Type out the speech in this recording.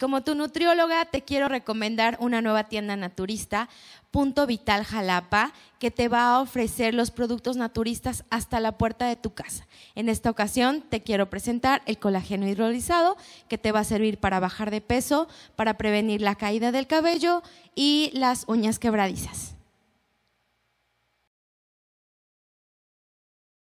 como tu nutrióloga te quiero recomendar una nueva tienda naturista, Punto Vital Jalapa, que te va a ofrecer los productos naturistas hasta la puerta de tu casa. En esta ocasión te quiero presentar el colágeno hidrolizado, que te va a servir para bajar de peso, para prevenir la caída del cabello y las uñas quebradizas.